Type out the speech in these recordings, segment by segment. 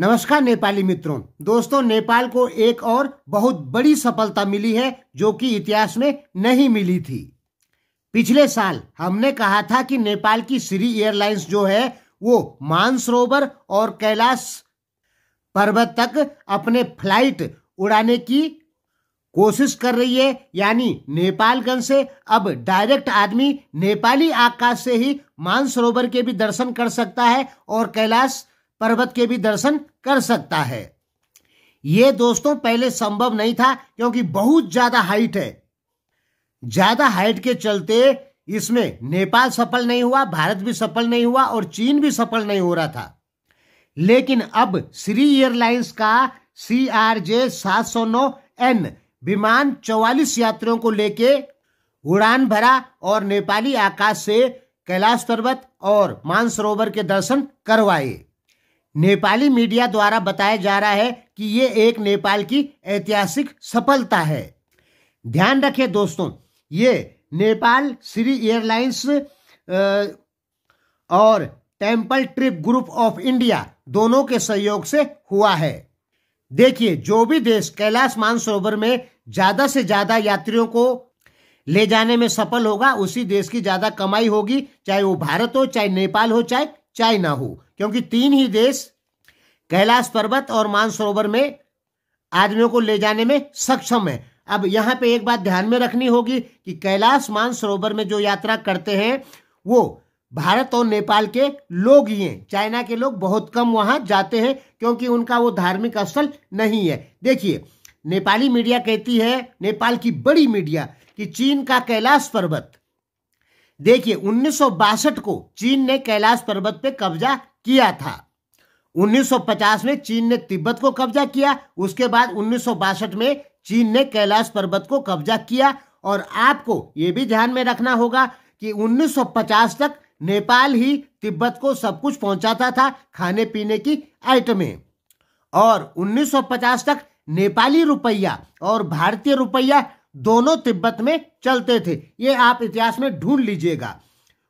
नमस्कार नेपाली मित्रों दोस्तों नेपाल को एक और बहुत बड़ी सफलता मिली है जो कि इतिहास में नहीं मिली थी पिछले साल हमने कहा था कि नेपाल की श्री एयरलाइंस जो है वो मानसरोवर और कैलाश पर्वत तक अपने फ्लाइट उड़ाने की कोशिश कर रही है यानी नेपालगंज से अब डायरेक्ट आदमी नेपाली आकाश से ही मानसरोवर के भी दर्शन कर सकता है और कैलाश पर्वत के भी दर्शन कर सकता है ये दोस्तों पहले संभव नहीं था क्योंकि बहुत ज्यादा हाइट है ज्यादा हाइट के चलते इसमें नेपाल सफल नहीं हुआ भारत भी सफल नहीं हुआ और चीन भी सफल नहीं हो रहा था लेकिन अब श्री एयरलाइंस का सी आर जे सात सौ नौ एन विमान चौवालीस यात्रियों को लेके उड़ान भरा और नेपाली आकाश से कैलाश पर्वत और मानसरोवर के दर्शन करवाए नेपाली मीडिया द्वारा बताया जा रहा है कि ये एक नेपाल की ऐतिहासिक सफलता है ध्यान रखें दोस्तों ये नेपाल श्री एयरलाइंस और temple trip group of India दोनों के सहयोग से हुआ है देखिए जो भी देश कैलाश मानसरोवर में ज्यादा से ज्यादा यात्रियों को ले जाने में सफल होगा उसी देश की ज्यादा कमाई होगी चाहे वो भारत हो चाहे नेपाल हो चाहे चाइना हो क्योंकि तीन ही देश कैलाश पर्वत और मानसरोवर में आदमियों को ले जाने में सक्षम है अब यहां पे एक बात ध्यान में रखनी होगी कि कैलाश मानसरोवर में जो यात्रा करते हैं वो भारत और नेपाल के लोग ही हैं चाइना के लोग बहुत कम वहां जाते हैं क्योंकि उनका वो धार्मिक स्थल नहीं है देखिए नेपाली मीडिया कहती है नेपाल की बड़ी मीडिया कि चीन का कैलाश पर्वत देखिए उन्नीस को चीन ने कैलाश पर्वत पे कब्जा किया था 1950 में चीन ने तिब्बत को कब्जा किया उसके बाद उन्नीस में चीन ने कैलाश पर्वत को कब्जा किया और आपको ये भी ध्यान में रखना होगा कि 1950 तक नेपाल ही तिब्बत को सब कुछ पहुंचाता था खाने पीने की आइटमें और 1950 तक नेपाली रुपया और भारतीय रुपया दोनों तिब्बत में चलते थे ये आप इतिहास में ढूंढ लीजिएगा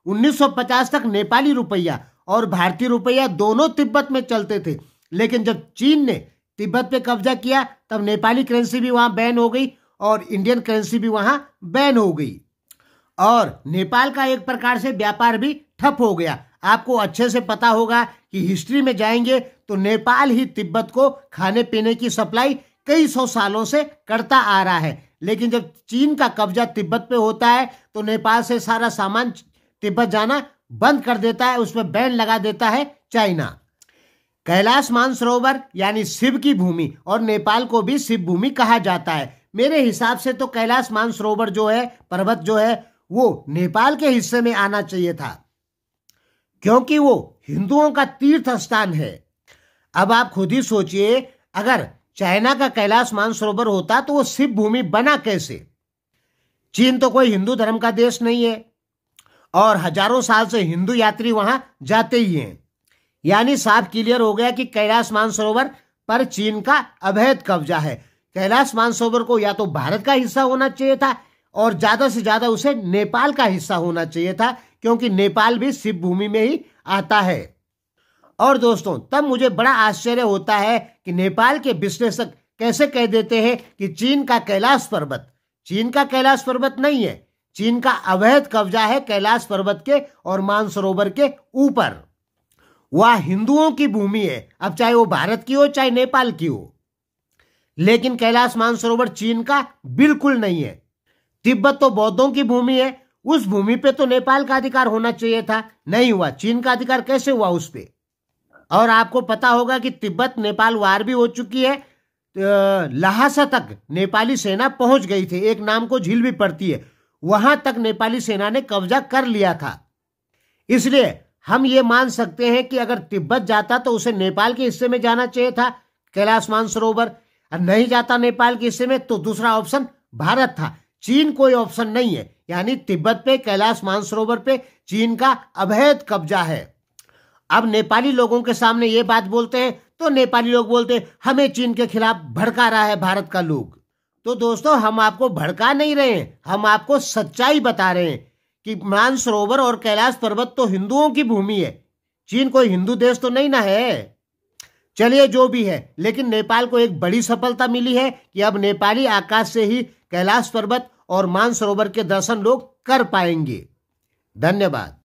1950 तक नेपाली रुपया और भारतीय रुपया दोनों तिब्बत में चलते थे लेकिन जब चीन ने तिब्बत पे कब्जा किया तब नेपाली करेंसी भी वहां बैन हो गई और इंडियन करेंसी भी वहां बैन हो गई और नेपाल का एक प्रकार से व्यापार भी ठप हो गया आपको अच्छे से पता होगा कि हिस्ट्री में जाएंगे तो नेपाल ही तिब्बत को खाने पीने की सप्लाई कई सौ सालों से करता आ रहा है लेकिन जब चीन का कब्जा तिब्बत पे होता है तो नेपाल से सारा सामान तिब्बत जाना बंद कर देता है उसमें बैन लगा देता है चाइना कैलाश मानसरोवर यानी शिव की भूमि और नेपाल को भी शिव भूमि कहा जाता है मेरे हिसाब से तो कैलाश मानसरोवर जो है पर्वत जो है वो नेपाल के हिस्से में आना चाहिए था क्योंकि वो हिंदुओं का तीर्थ स्थान है अब आप खुद ही सोचिए अगर चाइना का कैलाश मानसरोवर होता तो वो शिव भूमि बना कैसे चीन तो कोई हिंदू धर्म का देश नहीं है और हजारों साल से हिंदू यात्री वहां जाते ही हैं यानी साफ क्लियर हो गया कि कैलाश मानसरोवर पर चीन का अवैध कब्जा है कैलाश मानसरोवर को या तो भारत का हिस्सा होना चाहिए था और ज्यादा से ज्यादा उसे नेपाल का हिस्सा होना चाहिए था क्योंकि नेपाल भी शिव भूमि में ही आता है और दोस्तों तब मुझे बड़ा आश्चर्य होता है कि नेपाल के विश्लेषक कैसे कह देते हैं कि चीन का कैलाश पर्वत चीन का कैलाश पर्वत नहीं है चीन का अवैध कब्जा है कैलाश पर्वत के और मानसरोवर के ऊपर वह हिंदुओं की भूमि है अब चाहे वो भारत की हो चाहे नेपाल की हो लेकिन कैलाश मानसरोवर चीन का बिल्कुल नहीं है तिब्बत तो बौद्धों की भूमि है उस भूमि पे तो नेपाल का अधिकार होना चाहिए था नहीं हुआ चीन का अधिकार कैसे हुआ उस पर और आपको पता होगा कि तिब्बत नेपाल वार भी हो चुकी है लहासा तक नेपाली सेना पहुंच गई थी एक नाम को झील भी पड़ती है वहां तक नेपाली सेना ने कब्जा कर लिया था इसलिए हम ये मान सकते हैं कि अगर तिब्बत जाता तो उसे नेपाल के हिस्से में जाना चाहिए था कैलाश मानसरोवर नहीं जाता नेपाल के हिस्से में तो दूसरा ऑप्शन भारत था चीन कोई ऑप्शन नहीं है यानी तिब्बत पे कैलाश मानसरोवर पे चीन का अवैध कब्जा है अब नेपाली लोगों के सामने ये बात बोलते हैं तो नेपाली लोग बोलते हैं हमें चीन के खिलाफ भड़का रहा है भारत का लोग तो दोस्तों हम आपको भड़का नहीं रहे हम आपको सच्चाई बता रहे हैं कि मानसरोवर और कैलाश पर्वत तो हिंदुओं की भूमि है चीन कोई हिंदू देश तो नहीं ना है चलिए जो भी है लेकिन नेपाल को एक बड़ी सफलता मिली है कि अब नेपाली आकाश से ही कैलाश पर्वत और मानसरोवर के दर्शन लोग कर पाएंगे धन्यवाद